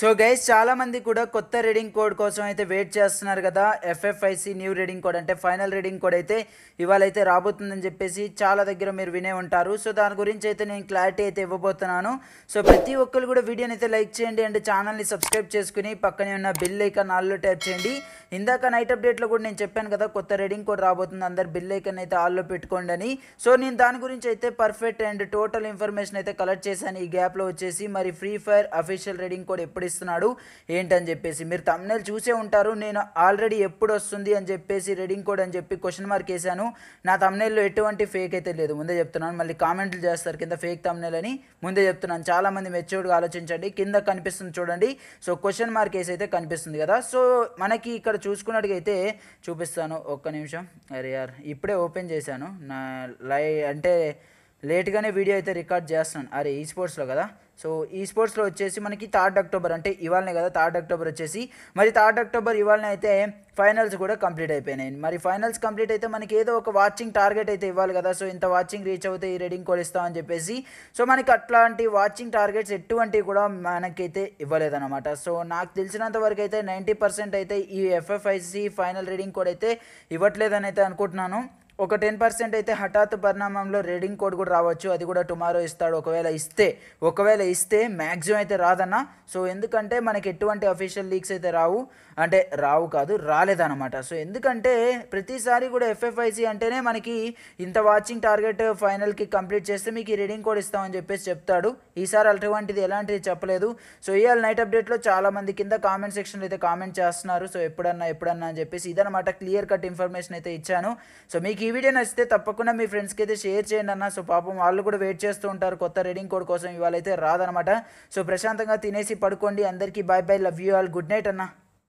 so guys చాలామంది కూడా కొత్త రీడింగ్ కోడ్ కోసం అయితే వెయిట్ చేస్తున్నారు కదా ఎఫ్ఎఫ్ఐసి న్యూ రీడింగ్ కోడ్ అంటే ఫైనల్ రీడింగ్ కోడ్ అయితే ఇవాళ అయితే రాబోతుందని చెప్పేసి చాలా దగ్గర మీరు వినే ఉంటారు సో దాని గురించి అయితే నేను క్లారిటీ అయితే ఇవ్వబోతున్నాను సో ప్రతి ఒక్కరు కూడా వీడియోని అయితే లైక్ చేయండి అండ్ ఛానల్ని సబ్స్క్రైబ్ చేసుకుని పక్కనే ఉన్న బిల్ ఐకాన్ ఆల్లో ట్యాప్ చేయండి ఇందాక నైట్ అప్డేట్లో కూడా నేను చెప్పాను కదా కొత్త రీడింగ్ కోడ్ రాబోతుంది అందరు బిల్ ఐకాన్ అయితే ఆల్లో పెట్టుకోండి అని సో నేను దాని గురించి అయితే పర్ఫెక్ట్ అండ్ టోటల్ ఇన్ఫర్మేషన్ అయితే కలెక్ట్ చేశాను ఈ గ్యాప్లో వచ్చేసి మరి free fire official reading code ఎప్పుడు చూపిస్తున్నాడు ఏంటని చెప్పేసి మీరు తమ్నేలు చూసే ఉంటారు నేను ఆల్రెడీ ఎప్పుడు వస్తుంది అని చెప్పేసి రెడింగ్ కోడ్ అని చెప్పి క్వశ్చన్ మార్క్ వేసాను నా తమ్నేల్లో ఎటువంటి ఫేక్ అయితే లేదు ముందే చెప్తున్నాను మళ్ళీ కామెంట్లు చేస్తారు కింద ఫేక్ తమ్నేల్ అని ముందే చెప్తున్నాను చాలామంది మెచ్యూర్డ్గా ఆలోచించండి కింద కనిపిస్తుంది చూడండి సో క్వశ్చన్ మార్క్ వేసి అయితే కనిపిస్తుంది కదా సో మనకి ఇక్కడ చూసుకున్నట్టుగైతే చూపిస్తాను ఒక్క నిమిషం అరే యార్ ఇప్పుడే ఓపెన్ చేశాను నా లై అంటే లేట్గానే వీడియో అయితే రికార్డ్ చేస్తున్నాను అరే ఈ స్పోర్ట్స్లో కదా సో ఈ స్పోర్ట్స్లో వచ్చేసి మనకి థర్డ్ అక్టోబర్ అంటే ఇవాళనే కదా థర్డ్ అక్టోబర్ వచ్చేసి మరి థర్డ్ అక్టోబర్ ఇవాళనే అయితే ఫైనల్స్ కూడా కంప్లీట్ అయిపోయినాయి మరి ఫైనల్స్ కంప్లీట్ అయితే మనకి ఏదో ఒక వాచింగ్ టార్గెట్ అయితే ఇవ్వాలి కదా సో ఇంత వాచింగ్ రీచ్ అవుతే ఈ రేడింగ్ కూడా ఇస్తాం అని చెప్పేసి సో మనకి అట్లాంటి వాచింగ్ టార్గెట్స్ ఎటువంటివి కూడా మనకైతే ఇవ్వలేదన్నమాట సో నాకు తెలిసినంత వరకు అయితే నైంటీ పర్సెంట్ అయితే ఈ ఎఫ్ఎఫ్ఐసి ఫైనల్ రీడింగ్ కోడ్ అయితే ఇవ్వట్లేదని అయితే అనుకుంటున్నాను ఒక టెన్ పర్సెంట్ అయితే హఠాత్ పరిణామంలో రీడింగ్ కోడ్ కూడా రావచ్చు అది కూడా టుమారో ఇస్తాడు ఒకవేళ ఇస్తే ఒకవేళ ఇస్తే మ్యాక్సిమం అయితే రాదన్న సో ఎందుకంటే మనకి ఎటువంటి అఫీషియల్ లీక్స్ అయితే రావు అంటే రావు కాదు రాలేదన్నమాట సో ఎందుకంటే ప్రతిసారి కూడా ఎఫ్ఎఫ్ఐసి అంటేనే మనకి ఇంత వాచింగ్ టార్గెట్ ఫైనల్కి కంప్లీట్ చేస్తే మీకు ఈ రీడింగ్ కోడ్ ఇస్తామని చెప్పేసి చెప్తాడు ఈసారి అటువంటిది ఎలాంటిది చెప్పలేదు సో ఇవాళ నైట్ అప్డేట్లో చాలామంది కింద కామెంట్ సెక్షన్లో అయితే కామెంట్ చేస్తున్నారు సో ఎప్పుడన్నా ఎప్పుడన్నా అని చెప్పేసి ఇదన్నమాట క్లియర్ కట్ ఇన్ఫర్మేషన్ అయితే ఇచ్చాను సో మీకు వీడియో నచ్చితే తప్పకుండా మీ ఫ్రెండ్స్కి అయితే షేర్ చేయండి అన్న సో పాపం వాళ్ళు కూడా వెయిట్ చేస్తూ ఉంటారు కొత్త రీడింగ్ కోడ్ కోసం ఇవాళ అయితే రాదనమాట సో ప్రశాంతంగా తినేసి పడుకోండి అందరికీ bye bye love you all good night అన్న